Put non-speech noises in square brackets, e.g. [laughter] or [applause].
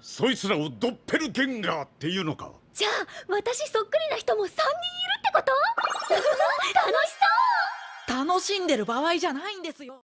そいつらをドッペルゲンガーっていうのかじゃあ私そっくりな人も3人いるってこと [laughs] 楽しそう楽しんでる場合じゃないんですよ